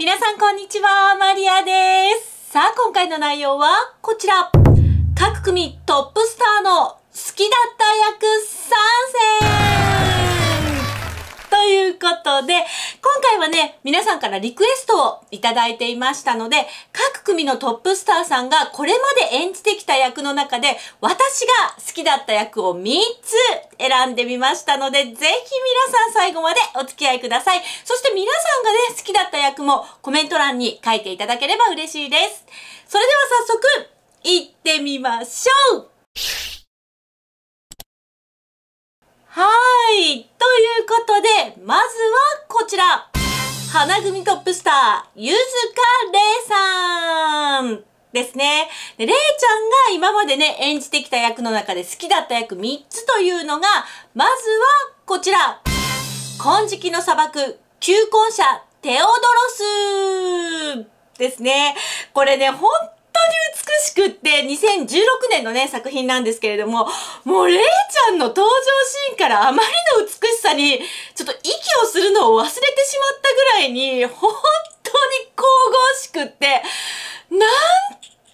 皆さんこんにちは、マリアです。さあ、今回の内容はこちら。各組トップスターの好きだった役参戦ということで、今回はね、皆さんからリクエストをいただいていましたので、各組のトップスターさんがこれまで演じてきた役の中で、私が好きだった役を3つ選んでみましたので、ぜひ皆さん最後までお付き合いください。そして皆さんがね、好きだった役もコメント欄に書いていただければ嬉しいです。それでは早速、行ってみましょうことで、まずはこちら花組トップスター、ゆずかれいさんですね。れいちゃんが今までね、演じてきた役の中で好きだった役3つというのが、まずはこちら金色の砂漠、求婚者、テオドロスですね。これね、本当に美しくって2016年のね作品なんですけれどももうれいちゃんの登場シーンからあまりに、ちょっと息をするのを忘れてしまったぐらいに、本当に神々しくって、なん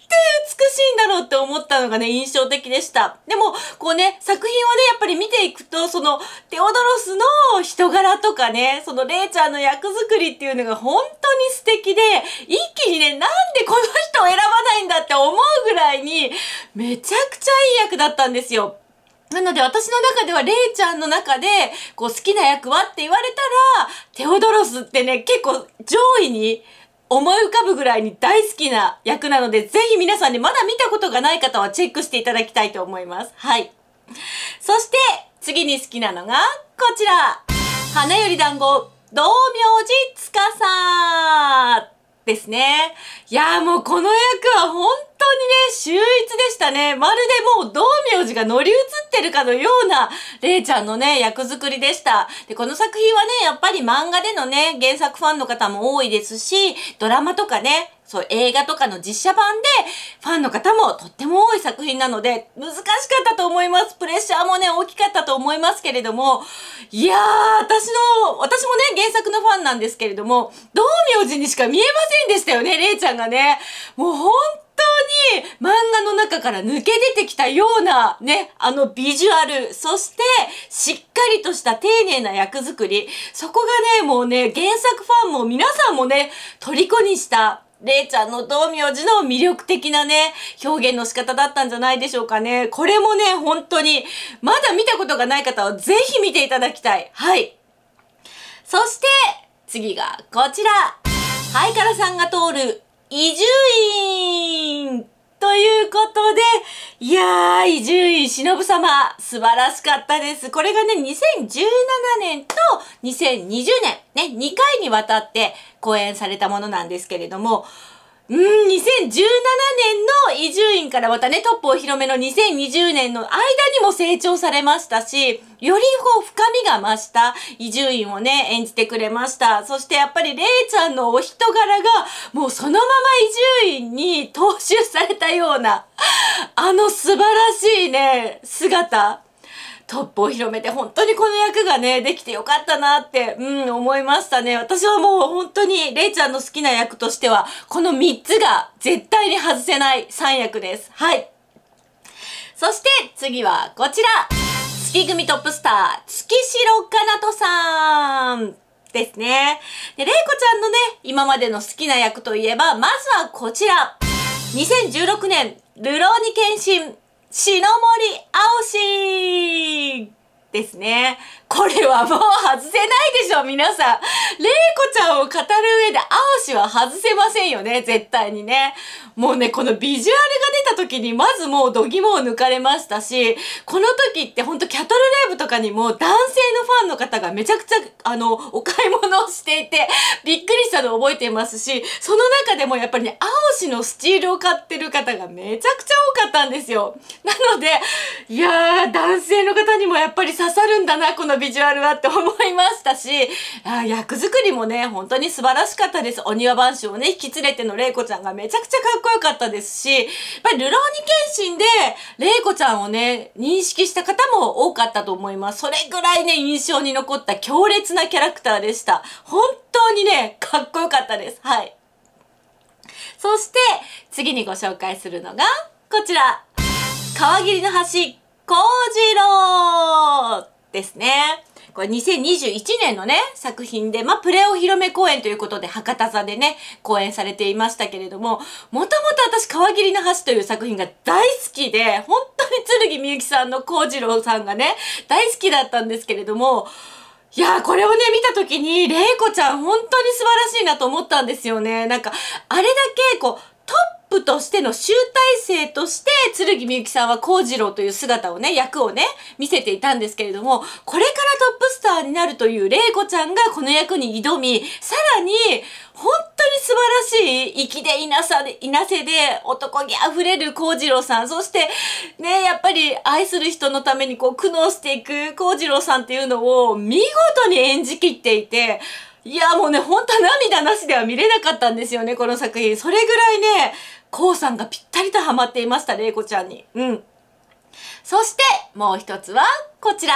て美しいんだろうって思ったのがね、印象的でした。でも、こうね、作品をね、やっぱり見ていくと、その、テオドロスの人柄とかね、そのレイちゃんの役作りっていうのが本当に素敵で、一気にね、なんでこの人を選ばないんだって思うぐらいに、めちゃくちゃいい役だったんですよ。なので私の中ではレイちゃんの中でこう好きな役はって言われたらテオドロスってね結構上位に思い浮かぶぐらいに大好きな役なのでぜひ皆さんねまだ見たことがない方はチェックしていただきたいと思います。はい。そして次に好きなのがこちら花より団子道明寺司ですね。いやもうこの役は本当にね、秀逸でしたね。まるでもう道明寺が乗り移ってるかのような、れいちゃんのね、役作りでした。で、この作品はね、やっぱり漫画でのね、原作ファンの方も多いですし、ドラマとかね、そう、映画とかの実写版で、ファンの方もとっても多い作品なので、難しかったと思います。プレッシャーもね、大きかったと思いますけれども、いやー、私の、私もね、原作のファンなんですけれども、道明寺にしか見えませんでしたよね、れいちゃんがね。もう本当に漫画の中から抜け出てきたようなね、あのビジュアル、そしてしっかりとした丁寧な役作り、そこがね、もうね、原作ファンも皆さんもね、虜にしたれいちゃんの道明寺の魅力的なね、表現の仕方だったんじゃないでしょうかね。これもね、本当に、まだ見たことがない方はぜひ見ていただきたい。はい。そして、次がこちら。ハイカラさんが通る、伊集院ということで、いやー、伊集院忍様、素晴らしかったです。これがね、2017年と2020年、ね、2回にわたって公演されたものなんですけれども、うん、2017年の移住院からまたね、トップお披露目の2020年の間にも成長されましたし、よりこう深みが増した移住院をね、演じてくれました。そしてやっぱりれいちゃんのお人柄が、もうそのまま移住院に踏襲されたような、あの素晴らしいね、姿。トップを広めて本当にこの役がね、できてよかったなって、うん、思いましたね。私はもう本当に、れいちゃんの好きな役としては、この3つが絶対に外せない3役です。はい。そして、次はこちら月組トップスター、月城かなとさんですね。で、れいこちゃんのね、今までの好きな役といえば、まずはこちら2016年、ルローニケ篠森青しですね。これはもう外せないでしょ、皆さん。玲子ちゃんを語る上で、アオシは外せませんよね、絶対にね。もうね、このビジュアルが出た時に、まずもう度肝を抜かれましたし、この時ってほんとキャトルライブとかにも男性のファンの方がめちゃくちゃ、あの、お買い物をしていて、びっくりしたのを覚えていますし、その中でもやっぱりね、アオシのスチールを買ってる方がめちゃくちゃ多かったんですよ。なので、いやー、男性の方にもやっぱり刺さるんだな、このビジュアルビジュアルはって思いましたし、あ役作りもね、本当に素晴らしかったです。お庭番種をね、引き連れての玲子ちゃんがめちゃくちゃかっこよかったですし、やっぱりルローニ検診でンで玲子ちゃんをね、認識した方も多かったと思います。それぐらいね、印象に残った強烈なキャラクターでした。本当にね、かっこよかったです。はい。そして、次にご紹介するのが、こちら。川りの橋、幸次郎ですね。これ2021年のね、作品で、まあ、プレお披露目公演ということで、博多座でね、公演されていましたけれども、もともと私、川切の橋という作品が大好きで、本当に剣みゆきさんの幸次郎さんがね、大好きだったんですけれども、いやー、これをね、見た時に、い子ちゃん、本当に素晴らしいなと思ったんですよね。なんか、あれだけ、こう、ップとしての集大成として剣みゆきさんは幸次郎という姿をね役をね見せていたんですけれどもこれからトップスターになるという玲子ちゃんがこの役に挑みさらに本当に素晴らしい粋でいなさでいなせで男気あふれる幸次郎さんそしてねやっぱり愛する人のためにこう苦悩していく幸次郎さんっていうのを見事に演じきっていていやもうね、ほんと涙なしでは見れなかったんですよね、この作品。それぐらいね、こうさんがぴったりとハマっていました、玲子ちゃんに。うん。そして、もう一つは、こちら。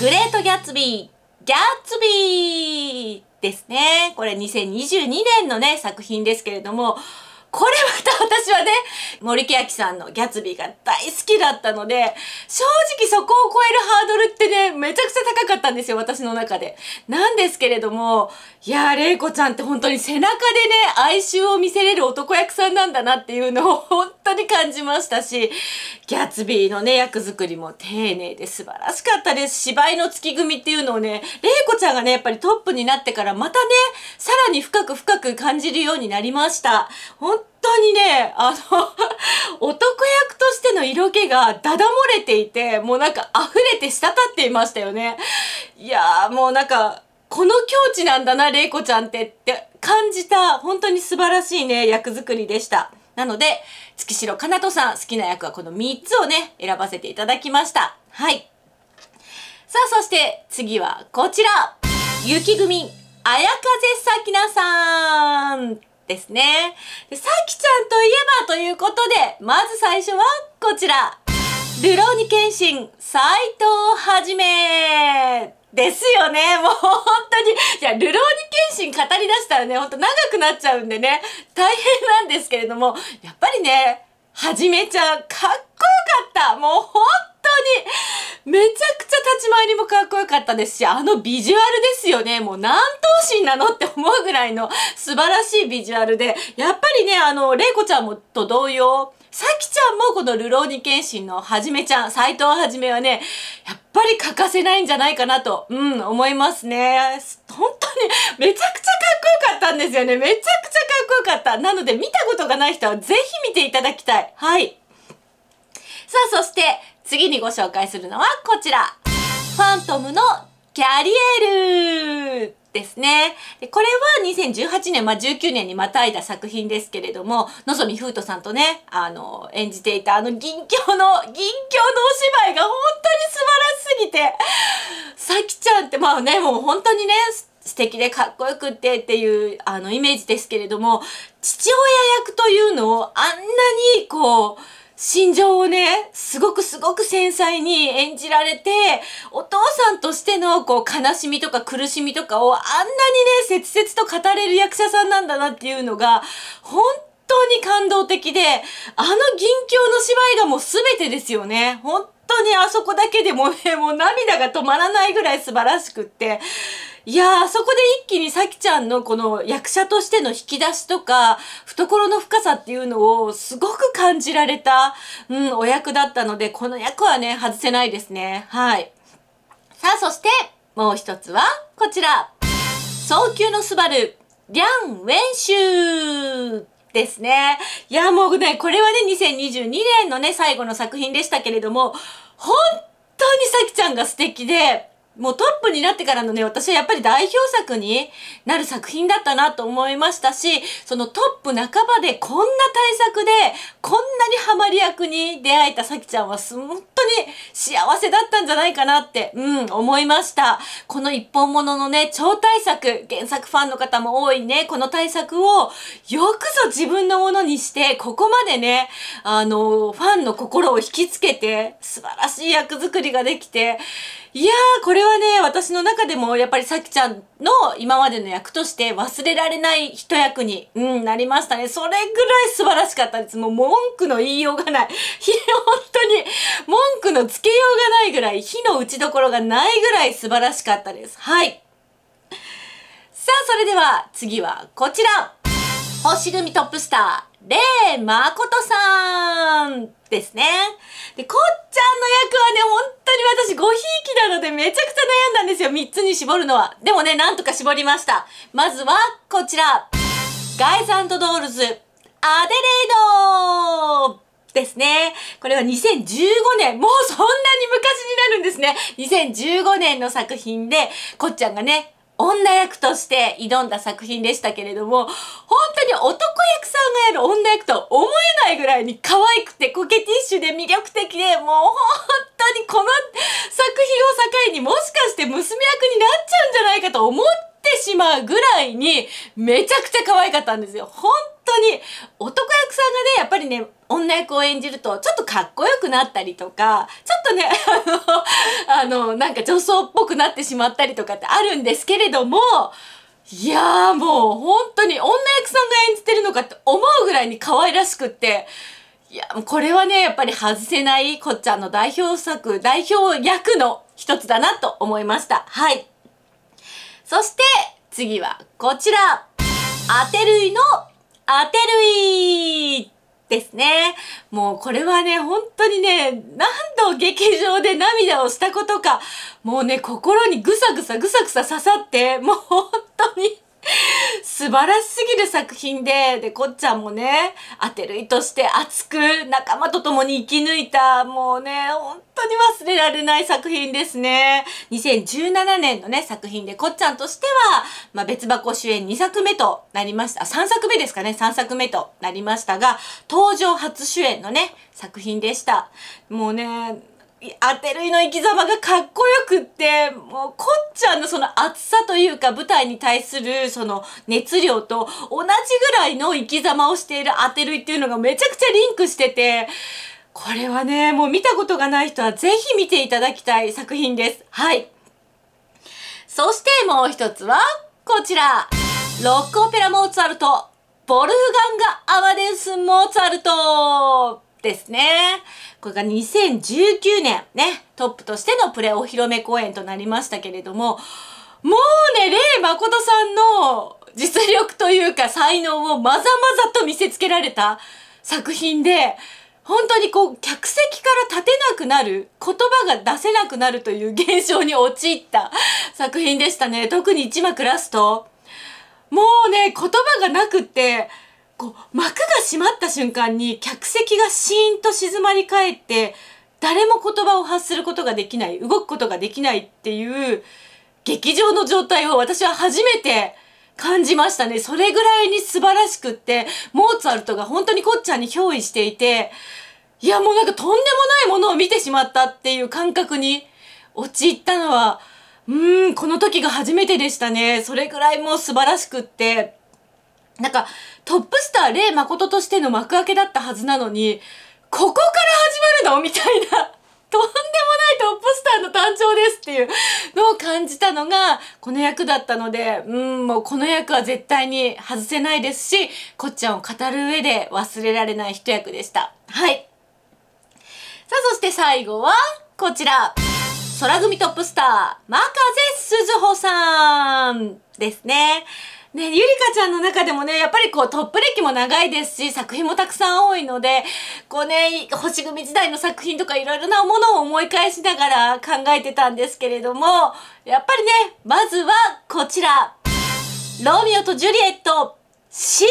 グレート・ギャッツビー。ギャッツビーですね。これ2022年のね、作品ですけれども、これまた私はね、森木明さんのギャツビーが大好きだったので、正直そこを超えるハードルってね、めちゃくちゃ高かったんですよ、私の中で。なんですけれども、いやー、玲子ちゃんって本当に背中でね、哀愁を見せれる男役さんなんだなっていうのを 本当に感じましたし、ギャツビーのね、役作りも丁寧で素晴らしかったです。芝居の月組っていうのをね、玲子ちゃんがね、やっぱりトップになってからまたね、さらに深く深く感じるようになりました。本当にね、あの 男役としての色気がだだ漏れていて、もうなんか溢れて滴っていましたよね。いやもうなんか、この境地なんだな、玲子ちゃんってって感じた、本当に素晴らしいね、役作りでした。なので、月城かなとさん、好きな役はこの3つをね、選ばせていただきました。はい。さあ、そして次はこちら。雪組、綾風咲きなさん。ですね。で、さきちゃんといえばということで、まず最初はこちら。ルローニケンシン、斎藤はじめ。ですよね。もう本当に。いや、ルニケンシン語り出したらね、ほんと長くなっちゃうんでね、大変なんですけれども、やっぱりね、はじめちゃん、かっこよかった。もう本当に、めちゃくち回りもかっこよかったですし、あのビジュアルですよね。もう何頭身なのって思うぐらいの素晴らしいビジュアルで、やっぱりね、あの、いこちゃんもと同様、さきちゃんもこのルローニケンシンのはじめちゃん、斎藤はじめはね、やっぱり欠かせないんじゃないかなと、うん、思いますね。本当にめちゃくちゃかっこよかったんですよね。めちゃくちゃかっこよかった。なので見たことがない人はぜひ見ていただきたい。はい。さあ、そして次にご紹介するのはこちら。ファントムのキャリエルですね。これは2018年、まあ、19年にまたいだ作品ですけれども、のぞみふうとさんとね、あの、演じていたあの銀鏡の、銀鏡のお芝居が本当に素晴らしすぎて、さきちゃんってまあね、もう本当にね、素敵でかっこよくってっていうあのイメージですけれども、父親役というのをあんなにこう、心情をね、すごくすごく繊細に演じられて、お父さんとしてのこう悲しみとか苦しみとかをあんなにね、切々と語れる役者さんなんだなっていうのが、本当に感動的で、あの銀鏡の芝居がもう全てですよね。本当にあそこだけでもね、もう涙が止まらないぐらい素晴らしくって。いやあ、そこで一気に咲ちゃんのこの役者としての引き出しとか、懐の深さっていうのをすごく感じられた、うん、お役だったので、この役はね、外せないですね。はい。さあ、そして、もう一つは、こちら。早急のスバル、リャン・ウェンシュー。ですね。いや、もうね、これはね、2022年のね、最後の作品でしたけれども、本当に咲ちゃんが素敵で、もうトップになってからのね、私はやっぱり代表作になる作品だったなと思いましたし、そのトップ半ばでこんな対策で、こんなにハマり役に出会えたさきちゃんはすご当に幸せだったんじゃないかなって、うん、思いました。この一本物のね、超大作、原作ファンの方も多いね、この大作をよくぞ自分のものにして、ここまでね、あの、ファンの心を引きつけて、素晴らしい役作りができて、いやー、これはね、私の中でも、やっぱりさきちゃんの今までの役として忘れられない一役に、うん、なりましたね。それぐらい素晴らしかったです。もう文句の言いようがない。本当に、文文句のつけようがないぐらい、火の打ちどころがないぐらい素晴らしかったです。はい。さあ、それでは次はこちら。星組トップスター、レイ・マコトさんですね。で、こっちゃんの役はね、本当に私、ごひいきなのでめちゃくちゃ悩んだんですよ。3つに絞るのは。でもね、なんとか絞りました。まずは、こちら。ガイズドールズ、アデレイドですね。これは2015年、もうそんなに昔になるんですね。2015年の作品で、こっちゃんがね、女役として挑んだ作品でしたけれども、本当に男役さんがやる女役とは思えないぐらいに可愛くてコケティッシュで魅力的で、もう本当にこの作品を境にもしかして娘役になっちゃうんじゃないかと思ってってしまうぐらいにめちゃくちゃ可愛かったんですよ。本当に男役さんがね、やっぱりね、女役を演じるとちょっとかっこよくなったりとか、ちょっとね、あの、あの、なんか女装っぽくなってしまったりとかってあるんですけれども、いやーもう本当に女役さんが演じてるのかって思うぐらいに可愛らしくって、いや、これはね、やっぱり外せないこっちゃんの代表作、代表役の一つだなと思いました。はい。そして、次はこちら。当て類の当て類ですね。もうこれはね、本当にね、何度劇場で涙をしたことか、もうね、心にぐさぐさぐさぐさ刺さって、もう本当に素晴らしすぎる作品で、で、こっちゃんもね、当てる意として熱く仲間と共に生き抜いた、もうね、本当に忘れられない作品ですね。2017年のね、作品でこっちゃんとしては、まあ、別箱主演2作目となりました。あ、3作目ですかね、3作目となりましたが、登場初主演のね、作品でした。もうね、当てるイの生き様がかっこよくって、もう、こっちゃんのその熱さというか、舞台に対するその熱量と同じぐらいの生き様をしている当てルイっていうのがめちゃくちゃリンクしてて、これはね、もう見たことがない人はぜひ見ていただきたい作品です。はい。そしてもう一つは、こちら。ロックオペラモーツァルト、ボルフガンガ・アマデウス・モーツァルト。ですね。これが2019年ね、トップとしてのプレお披露目公演となりましたけれども、もうね、レイ誠さんの実力というか才能をまざまざと見せつけられた作品で、本当にこう、客席から立てなくなる、言葉が出せなくなるという現象に陥った作品でしたね。特に一幕ラスト。もうね、言葉がなくって、こう幕が閉まった瞬間に客席がシーンと静まり返って誰も言葉を発することができない動くことができないっていう劇場の状態を私は初めて感じましたね。それぐらいに素晴らしくって、モーツァルトが本当にこっちゃんに憑依していて、いやもうなんかとんでもないものを見てしまったっていう感覚に陥ったのは、うーん、この時が初めてでしたね。それぐらいもう素晴らしくって。なんか、トップスター、レイ誠としての幕開けだったはずなのに、ここから始まるのみたいな、とんでもないトップスターの誕生ですっていうのを感じたのが、この役だったので、うん、もうこの役は絶対に外せないですし、こっちゃんを語る上で忘れられない一役でした。はい。さあ、そして最後は、こちら。空組トップスター、マカゼ・スズホさんですね。ね、ゆりかちゃんの中でもね、やっぱりこうトップ歴も長いですし、作品もたくさん多いので、こうね、星組時代の作品とかいろいろなものを思い返しながら考えてたんですけれども、やっぱりね、まずはこちら。ロミオとジュリエット C!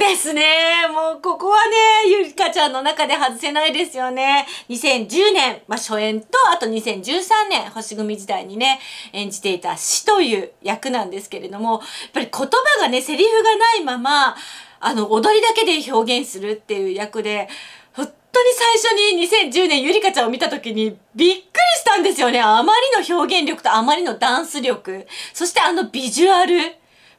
ですね。もうここはね、ゆりかちゃんの中で外せないですよね。2010年、まあ、初演と、あと2013年、星組時代にね、演じていた死という役なんですけれども、やっぱり言葉がね、セリフがないまま、あの、踊りだけで表現するっていう役で、本当に最初に2010年ゆりかちゃんを見た時にびっくりしたんですよね。あまりの表現力とあまりのダンス力。そしてあのビジュアル。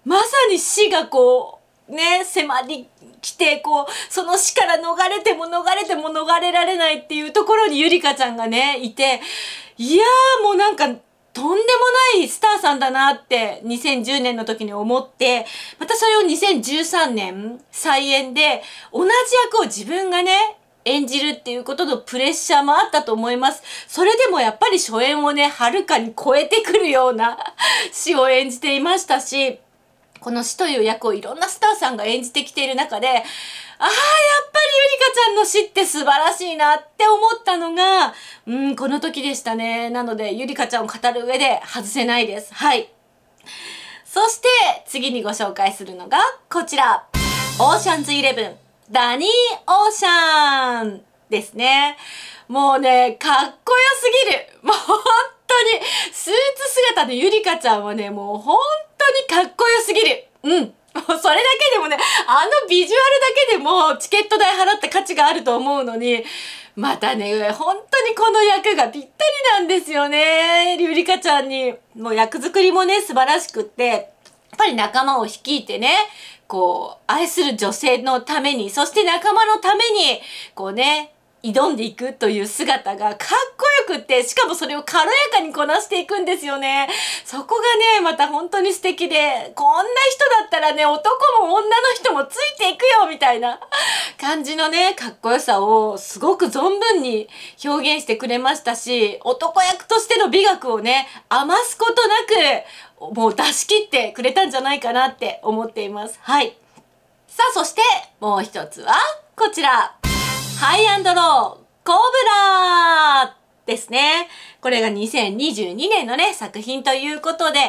まさに死がこう、ね、迫り来て、こう、その死から逃れても逃れても逃れられないっていうところにゆりかちゃんがね、いて、いやーもうなんか、とんでもないスターさんだなって2010年の時に思って、またそれを2013年再演で同じ役を自分がね、演じるっていうことのプレッシャーもあったと思います。それでもやっぱり初演をね、はるかに超えてくるような死を演じていましたし、この死という役をいろんなスターさんが演じてきている中で、ああ、やっぱりゆりかちゃんの死って素晴らしいなって思ったのが、うん、この時でしたね。なので、ゆりかちゃんを語る上で外せないです。はい。そして、次にご紹介するのが、こちら。オーシャンズイレブン、ダニー・オーシャンですね。もうね、かっこよすぎる。もう本当に、スーツ姿のゆりかちゃんはね、もう本当当にかっこよすぎる。うん。それだけでもね、あのビジュアルだけでもチケット代払った価値があると思うのに、またね、本当にこの役がぴったりなんですよね。りゅりかちゃんに、もう役作りもね、素晴らしくって、やっぱり仲間を率いてね、こう、愛する女性のために、そして仲間のために、こうね、挑んでいくという姿がかっこよくってしかもそれを軽やかにこなしていくんですよねそこがねまた本当に素敵でこんな人だったらね男も女の人もついていくよみたいな 感じのねかっこよさをすごく存分に表現してくれましたし男役としての美学をね余すことなくもう出し切ってくれたんじゃないかなって思っていますはいさあそしてもう一つはこちらハイアンドロー、コブラですね。これが2022年のね、作品ということで、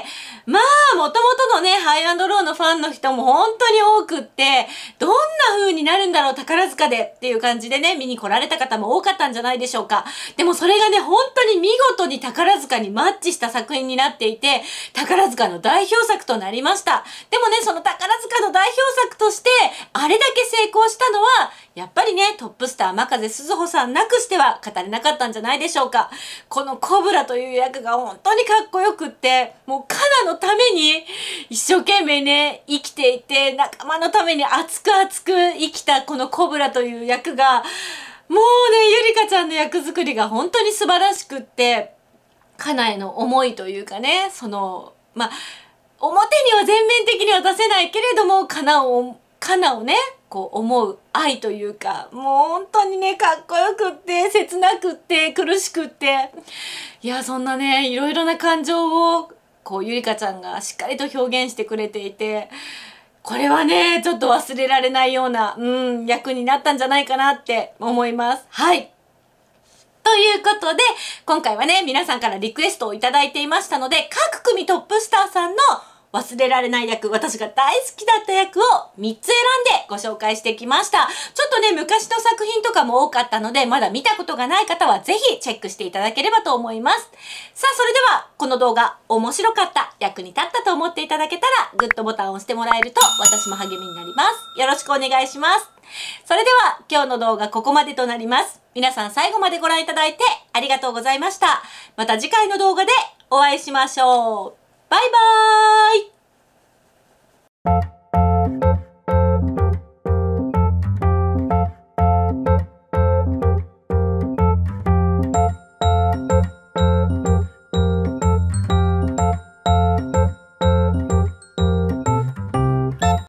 まあ、もともとのね、ハイアンドローのファンの人も本当に多くって、どんな風になるんだろう、宝塚でっていう感じでね、見に来られた方も多かったんじゃないでしょうか。でもそれがね、本当に見事に宝塚にマッチした作品になっていて、宝塚の代表作となりました。でもね、その宝塚の代表作として、あれだけ成功したのは、やっぱりね、トップスター、真風鈴穂さんなくしては語れなかったんじゃないでしょうか。このコブラという役が本当にかっこよくって、もうカナのために一生懸命ね、生きていて、仲間のために熱く熱く生きたこのコブラという役が、もうね、ゆりかちゃんの役作りが本当に素晴らしくって、ナへの思いというかね、その、まあ、表には全面的には出せないけれども、カナを、カナをね、こう思う愛というかもう本当にねかっこよくって切なくって苦しくっていやそんなねいろいろな感情をこうゆりかちゃんがしっかりと表現してくれていてこれはねちょっと忘れられないような、うん、役になったんじゃないかなって思います。はいということで、今回はね、皆さんからリクエストを頂いていましたので、各組トップスターさんの忘れられない役、私が大好きだった役を3つ選んでご紹介してきました。ちょっとね、昔の作品とかも多かったので、まだ見たことがない方はぜひチェックしていただければと思います。さあ、それではこの動画面白かった、役に立ったと思っていただけたら、グッドボタンを押してもらえると私も励みになります。よろしくお願いします。それでは今日の動画ここまでとなります。皆さん最後までご覧いただいてありがとうございました。また次回の動画でお会いしましょう。バイバーイ